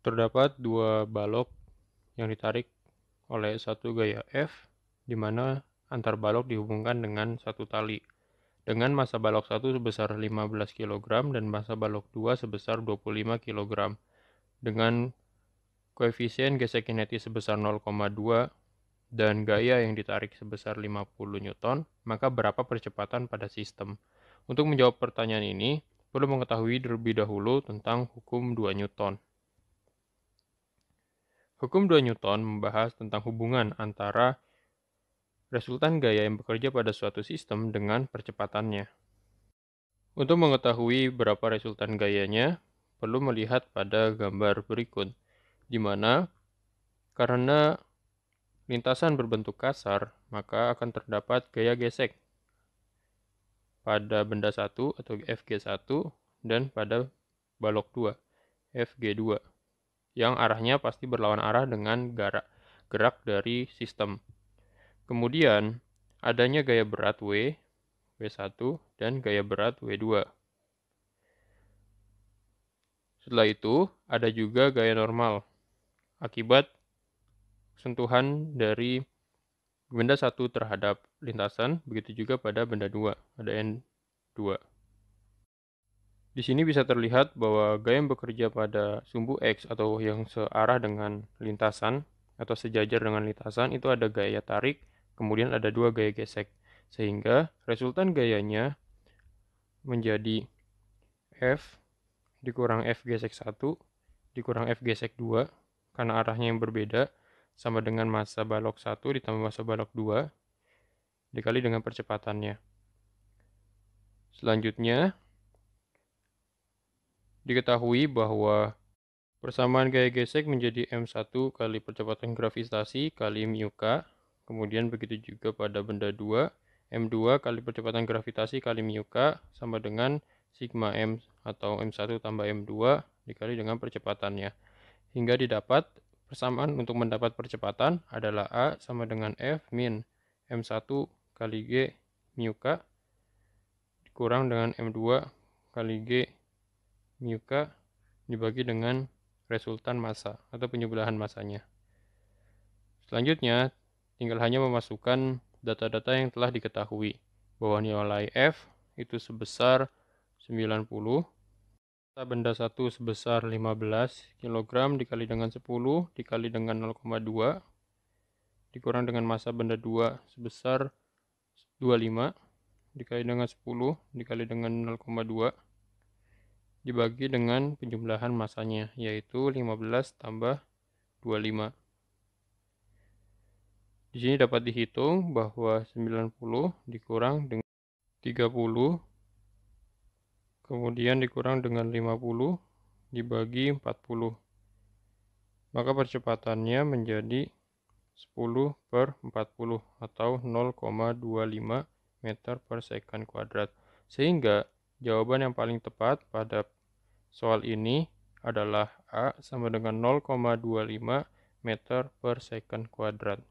Terdapat dua balok yang ditarik oleh satu gaya F, di mana antar balok dihubungkan dengan satu tali, dengan masa balok 1 sebesar 15 kg dan masa balok 2 sebesar 25 kg, dengan koefisien gesek kinetis sebesar 0,2 dan gaya yang ditarik sebesar 50 Newton, maka berapa percepatan pada sistem? Untuk menjawab pertanyaan ini, perlu mengetahui terlebih dahulu tentang hukum 2 Newton. Hukum 2 Newton membahas tentang hubungan antara resultan gaya yang bekerja pada suatu sistem dengan percepatannya. Untuk mengetahui berapa resultan gayanya, perlu melihat pada gambar berikut, di mana karena lintasan berbentuk kasar, maka akan terdapat gaya gesek pada benda 1 atau FG1 dan pada balok 2, FG2, yang arahnya pasti berlawan arah dengan gerak, gerak dari sistem. Kemudian, adanya gaya berat W, W1, dan gaya berat W2. Setelah itu, ada juga gaya normal, akibat sentuhan dari benda satu terhadap lintasan, begitu juga pada benda dua, pada N2. Di sini bisa terlihat bahwa gaya yang bekerja pada sumbu X atau yang searah dengan lintasan atau sejajar dengan lintasan itu ada gaya tarik, kemudian ada dua gaya gesek. Sehingga resultan gayanya menjadi F dikurang F gesek 1 dikurang F gesek 2 karena arahnya yang berbeda sama dengan masa balok 1 ditambah massa balok 2 dikali dengan percepatannya. Selanjutnya, diketahui bahwa persamaan gaya gesek menjadi M1 kali percepatan gravitasi kali mu K. Kemudian begitu juga pada benda 2, M2 kali percepatan gravitasi kali mu K sama dengan sigma M atau M1 tambah M2 dikali dengan percepatannya. Hingga didapat Persamaan untuk mendapat percepatan adalah A sama dengan F min M1 kali G mu K dikurang dengan M2 kali G mu K dibagi dengan resultan massa atau penjumlahan massanya. Selanjutnya, tinggal hanya memasukkan data-data yang telah diketahui bahwa nilai F itu sebesar 90 benda satu sebesar 15 kg dikali dengan 10 dikali dengan 0,2 dikurang dengan masa benda 2 sebesar 25 dikali dengan 10 dikali dengan 0,2 dibagi dengan penjumlahan masanya yaitu 15 tambah 25 di sini dapat dihitung bahwa 90 dikurang dengan 30 kemudian dikurang dengan 50 dibagi 40 maka percepatannya menjadi 10 per 40 atau 0,25 meter per second kuadrat sehingga jawaban yang paling tepat pada soal ini adalah A sama dengan 0,25 meter per second kuadrat.